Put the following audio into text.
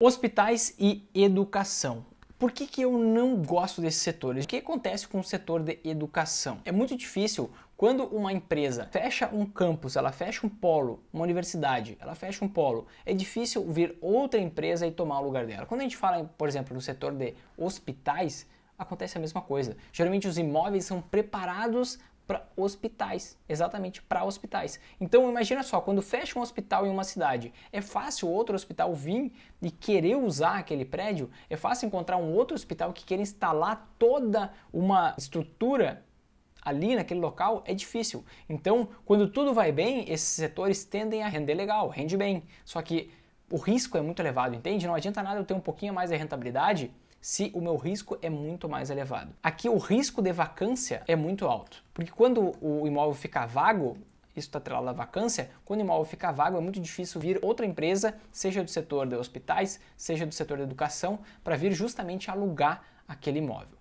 Hospitais e educação. Por que, que eu não gosto desses setores? O que acontece com o setor de educação? É muito difícil quando uma empresa fecha um campus, ela fecha um polo, uma universidade, ela fecha um polo, é difícil vir outra empresa e tomar o lugar dela. Quando a gente fala, por exemplo, no setor de hospitais, acontece a mesma coisa. Geralmente os imóveis são preparados para hospitais, exatamente para hospitais. Então imagina só, quando fecha um hospital em uma cidade, é fácil outro hospital vir e querer usar aquele prédio? É fácil encontrar um outro hospital que queira instalar toda uma estrutura ali naquele local é difícil. Então, quando tudo vai bem, esses setores tendem a render legal, rende bem. Só que o risco é muito elevado, entende? Não adianta nada eu ter um pouquinho mais de rentabilidade se o meu risco é muito mais elevado. Aqui o risco de vacância é muito alto, porque quando o imóvel fica vago, isso está atrelado à vacância, quando o imóvel fica vago é muito difícil vir outra empresa, seja do setor de hospitais, seja do setor da educação, para vir justamente alugar aquele imóvel.